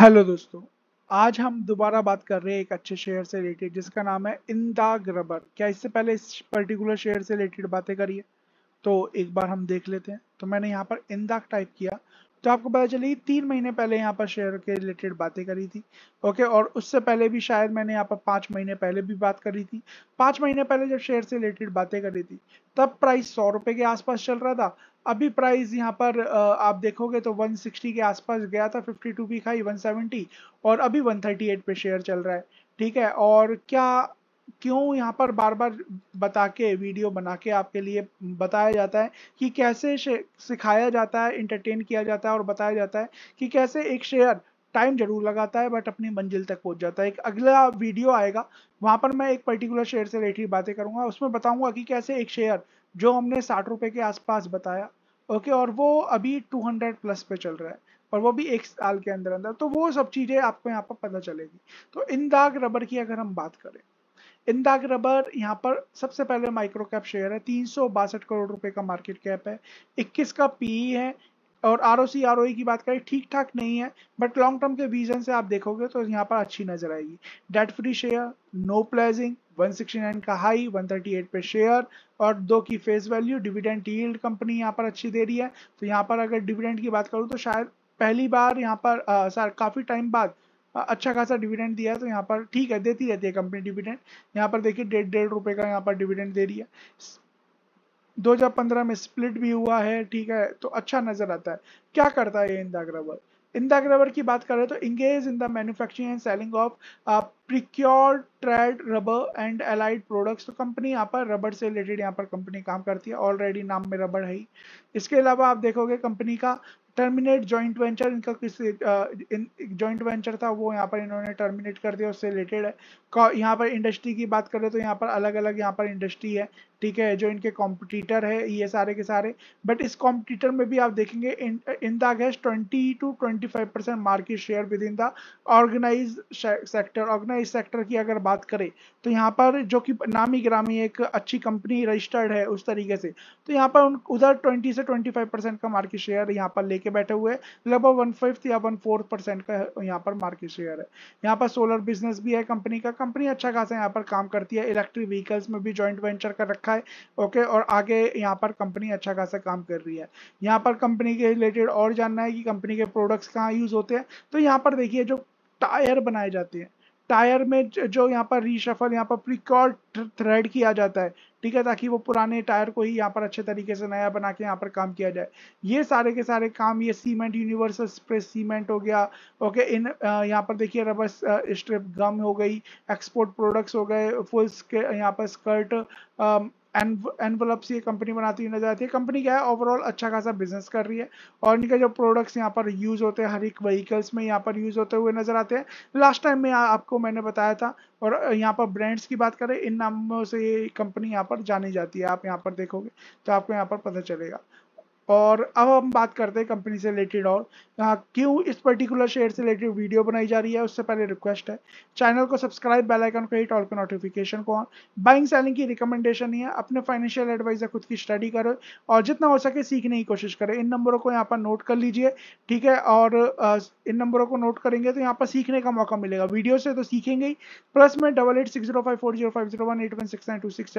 hello दोस्तों आज हम दोबारा बात कर रहे हैं एक अच्छे शेयर से रिलेटेड जिसका नाम है इंदाग रबर क्या इससे पहले इस पर्टिकुलर शेयर से रिलेटेड बातें करिए तो एक बार हम देख लेते हैं तो मैंने यहाँ पर इंदाक टाइप किया तो आपको पता चलेगी तीन महीने पहले यहाँ पर शेयर के रिलेटेड बातें करी थी ओके और उससे पहले भी शायद मैंने यहाँ पर पाँच महीने पहले भी बात करी थी पाँच महीने पहले जब शेयर से रिलेटेड बातें करी थी तब प्राइस सौ रुपये के आसपास चल रहा था अभी प्राइस यहाँ पर आप देखोगे तो 160 के आसपास गया था 52 टू खाई हाई 170 और अभी 138 पे शेयर चल रहा है ठीक है और क्या क्यों यहाँ पर बार बार बता के वीडियो बना के आपके लिए बताया जाता है कि कैसे सिखाया जाता है इंटरटेन किया जाता है और बताया जाता है कि कैसे एक शेयर टाइम जरूर लगाता है बट अपनी मंजिल तक पहुंच जाता है एक अगला वीडियो आएगा वहां पर मैं एक पर्टिकुलर शेयर से रिलेटेड बातें करूंगा उसमें बताऊंगा कि कैसे एक शेयर जो हमने साठ रुपए के आसपास बताया ओके और वो अभी टू हंड्रेड प्लस पे चल रहा है और वो भी एक साल के अंदर अंदर तो वो सब चीज़ें आपको यहाँ पर पता चलेगी तो इन दाग रबर की अगर हम बात करें इन रबर यहाँ पर सबसे पहले माइक्रो कैप शेयर है तीन करोड़ रुपए का मार्केट कैप है 21 का पीई e है और R O C R O की बात करें ठीक ठाक नहीं है बट लॉन्ग टर्म के विजन से आप देखोगे तो यहाँ पर अच्छी नजर आएगी debt free share no pledging 169 का हाई 138 पे शेयर और दो की face value dividend yield company यहाँ पर अच्छी दे रही है तो यहाँ पर अगर डिविडेंड की बात करूँ तो शायद पहली बार यहाँ पर सर काफी टाइम बाद अच्छा खासा डिविडेंड दिया है तो यहाँ पर ठीक है देती रहती है कंपनी डिविडेंड यहाँ पर देखिए डेढ़ डेढ़ रुपए का यहाँ पर डिविडेंड दे रही है 2015 में स्प्लिट भी हुआ है ठीक है तो अच्छा नजर आता है क्या करता है ये इंदा अग्रवाल इंदा अग्रवाल की बात करें तो engaged in the manufacturing and selling of precure tread rubber and allied products तो कंपनी यहाँ पर रबर से रिलेटेड यहाँ पर कंपनी काम करती है ऑलरेडी नाम में रबर है ही इसके अलावा आप देखोगे कंपनी का टर्मिनेट जॉइंट वेंचर इनका इन जॉइंट वेंचर था वो यहाँ पर इन्होंने टर्मिनेट कर दिया उससे रिलेटेड है यहाँ पर इंडस्ट्री की बात करें तो यहाँ पर अलग अलग यहाँ पर इंडस्ट्री है ठीक है जो इनके कॉम्पिटिटर है ये सारे के सारे बट इस कॉम्पिटिटर में भी आप देखेंगे in the guest twenty two five percent market share with in the organise sector organise sector की अगर बात करें तो यहाँ पर जो कि नामी ग्रामी एक अच्छी कंपनी रजिस्टर्ड है उस तरीके से तो यहाँ पर उधर ट्वेंटी से ट्वेंटी का मार्केट शेयर यहाँ पर ले लेके बैठे हुए लगभग वन फिफ्थ या वन फोर्थ परसेंट का यहाँ पर मार्केट शेयर है यहाँ पर सोलर बिजनेस भी है कंपनी का कंपनी अच्छा खासा यहाँ पर काम करती है इलेक्ट्रिक व्हीकल्स में भी ज्वाइंट वेंचर कर रखा है ओके और आगे यहाँ पर कंपनी अच्छा खासा काम कर रही है यहाँ पर कंपनी के रिलेटेड और जानना है कि कंपनी के प्रोडक्ट्स कहाँ यूज़ होते हैं तो यहाँ पर देखिए जो टायर बनाए जाते हैं टायर में जो यहाँ पर रीशफल यहाँ पर प्रिकॉर्ड थ्रेड किया जाता है ठीक है ताकि वो पुराने टायर को ही यहाँ पर अच्छे तरीके से नया बना के यहाँ पर काम किया जाए ये सारे के सारे काम ये सीमेंट यूनिवर्सल स्प्रेस सीमेंट हो गया ओके इन यहाँ पर देखिए रबर स्ट्रिप गम हो गई एक्सपोर्ट प्रोडक्ट्स हो गए फुल यहाँ पर स्कर्ट एनवलप से ये कंपनी बनाती हुई नजर आती है कंपनी क्या है ओवरऑल अच्छा खासा बिजनेस कर रही है और इनके जो प्रोडक्ट्स यहाँ पर यूज़ होते हैं हर एक व्हीकल्स में यहाँ पर यूज़ होते हुए नजर आते हैं लास्ट टाइम में आपको मैंने बताया था और यहाँ पर ब्रांड्स की बात करें इन नामों से ये कंपनी यहाँ पर जानी जाती है आप यहाँ पर देखोगे तो आपको यहाँ पर पता चलेगा और अब हम बात करते हैं कंपनी से रिलेटेड और यहाँ क्यों इस पर्टिकुलर शेयर से रिलेटेड वीडियो बनाई जा रही है उससे पहले रिक्वेस्ट है चैनल को सब्सक्राइब बेल आइकन को हिट और को नोटिफिकेशन को ऑन बाइंग सेलिंग की रिकमेंडेशन नहीं है अपने फाइनेंशियल एडवाइजर खुद की स्टडी करो और जितना हो सके सीखने की कोशिश करें इन नंबरों को यहाँ पर नोट कर लीजिए ठीक है और इन नंबरों को नोट करेंगे तो यहाँ पर सीखने का मौका मिलेगा वीडियो से तो सीखेंगे ही प्लस में double eight six zero five four zero five zero one eight one six nine two six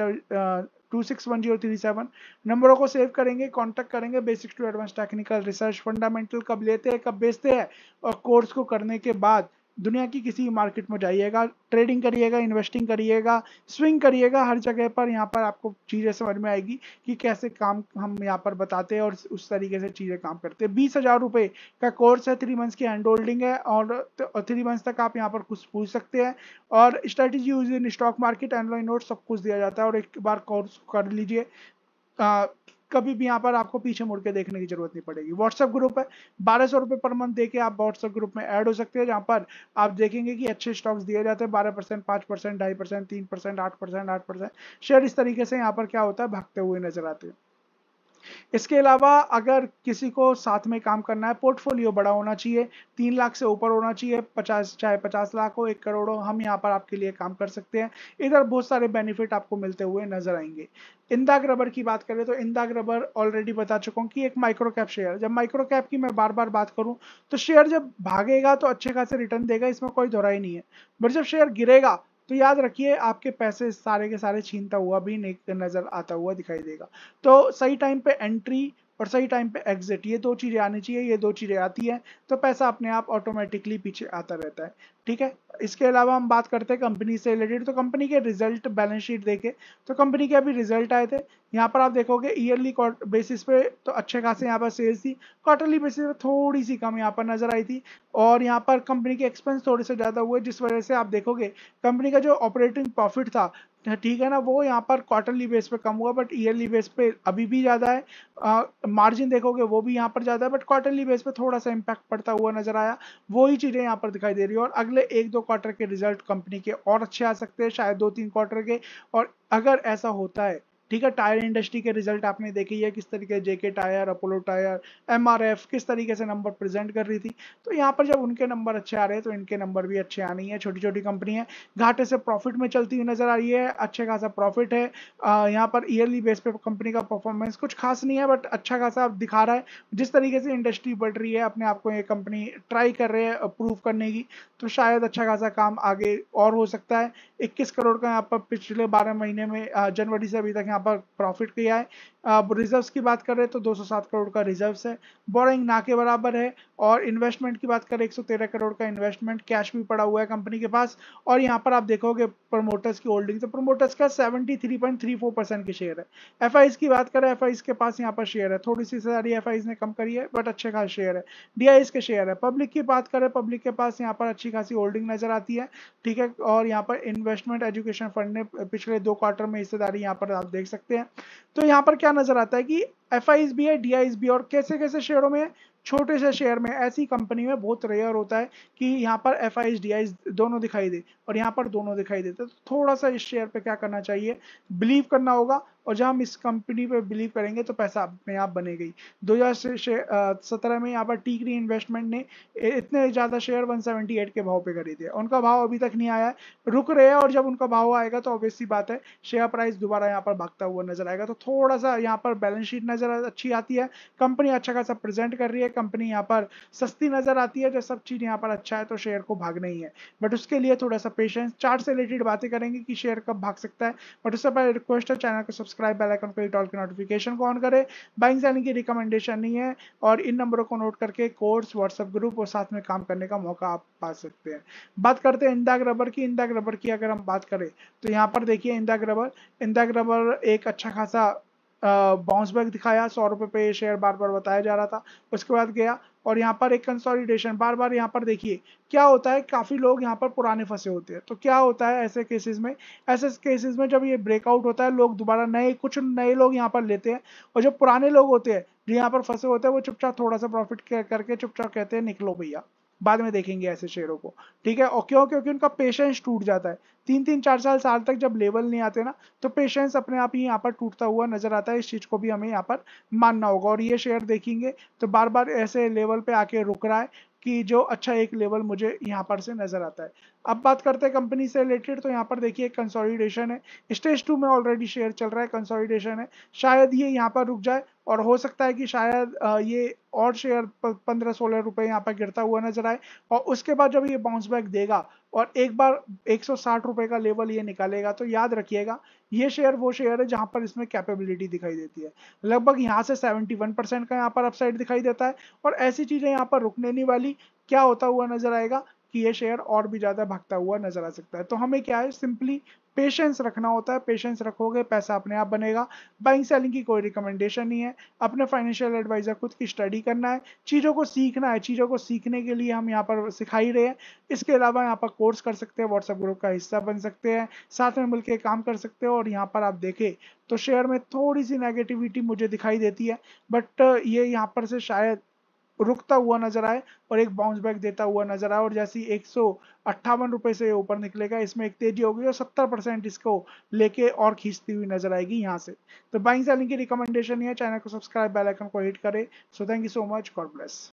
two six one zero three seven नंबरों को सेव करेंगे कॉन्टैक्ट करेंगे basic to advance technical research fundamental कब लेते हैं कब बेचते हैं और कोर्स को करने के बाद दुनिया की किसी मार्केट में जाइएगा ट्रेडिंग करिएगा इन्वेस्टिंग करिएगा स्विंग करिएगा हर जगह पर यहाँ पर आपको चीज़ें समझ में आएगी कि कैसे काम हम यहाँ पर बताते हैं और उस तरीके से चीज़ें काम करते हैं बीस हज़ार रुपये का कोर्स है थ्री मंथ्स की हैंड होल्डिंग है और थ्री तो मंथ्स तक आप यहाँ पर कुछ पूछ सकते हैं और strategy use in stock market and note सब कुछ दिया जाता है और एक बार कोर्स कर लीजिए कभी भी यहाँ पर आपको पीछे मुड़ के देखने की जरूरत नहीं पड़ेगी व्हाट्सएप ग्रुप है बारह सौ रुपए पर मंथ देके आप व्हाट्सएप ग्रुप में ऐड हो सकते हैं जहाँ पर आप देखेंगे कि अच्छे स्टॉक्स दिए जाते हैं बारह परसेंट पांच परसेंट ढाई परसेंट तीन परसेंट आठ परसेंट आठ परसेंट शेयर इस तरीके से यहाँ पर क्या होता है भागते हुए नजर आते हैं इसके अलावा अगर किसी को साथ में काम करना है पोर्टफोलियो बड़ा होना चाहिए तीन लाख से ऊपर होना चाहिए पचास चाहे पचास लाख हो एक करोड़ हो हम यहाँ पर आपके लिए काम कर सकते हैं इधर बहुत सारे बेनिफिट आपको मिलते हुए नजर आएंगे इंदाग रबर की बात करें तो इंदाग रबर ऑलरेडी बता चुका हूँ कि एक माइक्रो कैप शेयर जब माइक्रो कैप की मैं बार बार बात करूँ तो शेयर जब भागेगा तो अच्छे खासे रिटर्न देगा इसमें कोई दोहराई नहीं है बट जब शेयर गिरेगा तो याद रखिए आपके पैसे सारे के सारे छीनता हुआ भी नजर आता हुआ दिखाई देगा तो सही टाइम पे एंट्री और सही टाइम पे एग्जिट ये दो चीज़ें आनी चाहिए ये दो चीज़ें आती है तो पैसा अपने आप ऑटोमेटिकली पीछे आता रहता है ठीक है इसके अलावा हम बात करते हैं कंपनी से रिलेटेड तो कंपनी के रिजल्ट बैलेंस शीट देखे तो कंपनी के अभी रिजल्ट आए थे यहाँ पर आप देखोगे ईयरली बेसिस पे तो अच्छे खासे यहाँ पर सेल्स थी क्वार्टरली बेसिस पे थोड़ी सी कम यहाँ पर नजर आई थी और यहाँ पर कंपनी के एक्सपेंस थोड़े से ज़्यादा हुए जिस वजह से आप देखोगे कंपनी का जो ऑपरेटिंग प्रॉफिट था ठीक है ना वो यहाँ पर क्वार्टरली बेस पे कम हुआ बट ईयरली बेस पे अभी भी ज़्यादा है मार्जिन देखोगे वो भी यहाँ पर ज़्यादा है बट क्वार्टरली बेस पे थोड़ा सा इम्पैक्ट पड़ता हुआ नजर आया वही चीज़ें यहाँ पर दिखाई दे रही है और अगले एक दो क्वार्टर के रिजल्ट कंपनी के और अच्छे आ सकते हैं शायद दो तीन क्वार्टर के और अगर ऐसा होता है ठीक है टायर इंडस्ट्री के रिजल्ट आपने देखी है किस तरीके JK tyre Apollo tyre M किस तरीके से नंबर प्रेजेंट कर रही थी तो यहाँ पर जब उनके नंबर अच्छे आ रहे हैं तो इनके नंबर भी अच्छे आने हैं छोटी छोटी कंपनी है घाटे से प्रॉफिट में चलती हुई नजर आ रही है अच्छे खासा प्रॉफिट है यहाँ पर ईयरली बेस पे कंपनी का परफॉर्मेंस कुछ खास नहीं है बट अच्छा खासा दिखा रहा है जिस तरीके से इंडस्ट्री बढ़ रही है अपने आप को ये कंपनी ट्राई कर रहे हैं प्रूव करने की तो शायद अच्छा खासा काम आगे और हो सकता है इक्कीस करोड़ का यहाँ पर पिछले बारह महीने में जनवरी से अभी तक यहाँ पर प्रॉफिट किया है अब रिजर्व्स की बात करें तो 207 करोड़ का रिजर्व्स है बोरिंग ना के बराबर है और इन्वेस्टमेंट की बात करें 113 करोड़ का इन्वेस्टमेंट कैश भी पड़ा हुआ है कंपनी के पास और यहाँ पर आप देखोगे प्रमोटर्स की होल्डिंग तो प्रमोटर्स का 73.34 परसेंट की शेयर है एफ की बात करें एफ के पास यहाँ पर शेयर है थोड़ी सी सारी एफ ने कम करी है बट अच्छे खास शेयर है डी के शेयर है पब्लिक की बात करें पब्लिक के पास यहाँ पर अच्छी खासी होल्डिंग नजर आती है ठीक है और यहाँ पर इन्वेस्टमेंट एजुकेशन फंड ने पिछले दो क्वार्टर में हिस्सेदारी यहाँ पर आप देख देख सकते हैं तो यहाँ पर क्या नजर आता है कि एफ बी है डी और कैसे कैसे शेयरों में छोटे से शेयर में ऐसी कंपनी में बहुत रेयर होता है कि यहाँ पर एफ आई दोनों दिखाई दे और यहाँ पर दोनों दिखाई देते तो थोड़ा सा इस शेयर पे क्या करना चाहिए बिलीव करना होगा और जब हम इस कंपनी पर बिलीव करेंगे तो पैसा अपने आप बनेगी ही दो सत्रह में यहाँ पर टीकरी इन्वेस्टमेंट ने इतने ज़्यादा शेयर 178 के भाव पे खरीदे उनका भाव अभी तक नहीं आया है रुक रहे हैं और जब उनका भाव आएगा तो ऑब्वियसली बात है शेयर प्राइस दोबारा यहाँ पर भागता हुआ नजर आएगा तो थोड़ा सा यहाँ पर बैलेंस शीट नज़र अच्छी आती है कंपनी अच्छा खासा प्रेजेंट कर रही है कंपनी यहाँ पर सस्ती नज़र आती है जब सब चीज़ यहाँ पर अच्छा है तो शेयर को भागना ही है बट उसके लिए थोड़ा सा पेशेंस चार्ट से रिलेटेड बातें करेंगे कि शेयर कब भाग सकता है बट उससे पहले रिक्वेस्ट है चैनल को सब्सक्राइब सब्सक्राइब बेल आइकन को हिट के नोटिफिकेशन को ऑन करें बाइंग सेलिंग की रिकमेंडेशन नहीं है और इन नंबरों को नोट करके कोर्स व्हाट्सएप ग्रुप और साथ में काम करने का मौका आप पा सकते हैं बात करते हैं इंदाग रबर की इंदाग रबर की अगर हम बात करें तो यहाँ पर देखिए इंदाग रबर इंदाग रबर एक अच्छा खासा बाउंस बैक दिखाया सौ रुपये पे शेयर बार बार बताया जा रहा था उसके बाद गया और यहाँ पर एक कंसोलिडेशन बार बार यहाँ पर देखिए क्या होता है काफ़ी लोग यहाँ पर पुराने फंसे होते हैं तो क्या होता है ऐसे केसेस में ऐसे केसेस में जब ये ब्रेकआउट होता है लोग दोबारा नए कुछ नए लोग यहाँ पर लेते हैं और जो पुराने लोग होते हैं जो यहाँ पर फंसे होते हैं वो चुपचाप थोड़ा सा प्रॉफिट करके चुपचाप कहते हैं निकलो भैया बाद में देखेंगे ऐसे शेयरों को ठीक है और क्यों क्योंकि उनका पेशेंस टूट जाता है तीन तीन चार चार साल तक जब लेवल नहीं आते ना तो पेशेंस अपने आप ही यहाँ पर टूटता हुआ नजर आता है इस चीज को भी हमें यहाँ पर मानना होगा और ये शेयर देखेंगे तो बार बार ऐसे लेवल पे आके रुक रहा है कि जो अच्छा एक लेवल मुझे यहाँ पर से नजर आता है अब बात करते हैं कंपनी से रिलेटेड तो यहाँ पर देखिए कंसोलिडेशन है स्टेज टू में ऑलरेडी शेयर चल रहा है कंसोलिडेशन है शायद ये यहाँ पर रुक जाए और हो सकता है कि शायद ये और शेयर पंद्रह सोलह रुपए यहाँ पर गिरता हुआ नजर आए और उसके बाद जब ये बाउंस बैक देगा और एक बार साठ रुपए का लेवल ये निकालेगा तो याद रखिएगा ये शेयर वो शेयर है जहां पर इसमें कैपेबिलिटी दिखाई देती है लगभग यहाँ से 71 परसेंट का यहाँ पर अपसाइड दिखाई देता है और ऐसी चीजें यहाँ पर रुकने नहीं वाली क्या होता हुआ नजर आएगा कि ये शेयर और भी ज़्यादा भगता हुआ नजर आ सकता है तो हमें क्या है सिंपली पेशेंस रखना होता है पेशेंस रखोगे पैसा अपने आप बनेगा बाइंग सेलिंग की कोई रिकमेंडेशन नहीं है अपने फाइनेंशियल एडवाइज़र खुद की स्टडी करना है चीज़ों को सीखना है चीज़ों को सीखने के लिए हम यहाँ पर सिखाई रहे हैं इसके अलावा यहाँ पर कोर्स कर सकते हैं व्हाट्सएप ग्रुप का हिस्सा बन सकते हैं साथ में मिलकर काम कर सकते हैं और यहाँ पर आप देखें तो शेयर में थोड़ी सी नेगेटिविटी मुझे दिखाई देती है बट ये यहाँ पर से शायद रुकता हुआ नजर आए और एक बाउंस बैक देता हुआ नजर आए और जैसी एक सौ अट्ठावन रुपए से ऊपर निकलेगा इसमें एक तेजी होगी और सत्तर परसेंट इसको लेके और खींचती हुई नजर आएगी यहाँ से तो बाइंग सेलिंग की रिकमेंडेशन है चैनल को सब्सक्राइब बेल आइकन को हिट करें so thank you so much God bless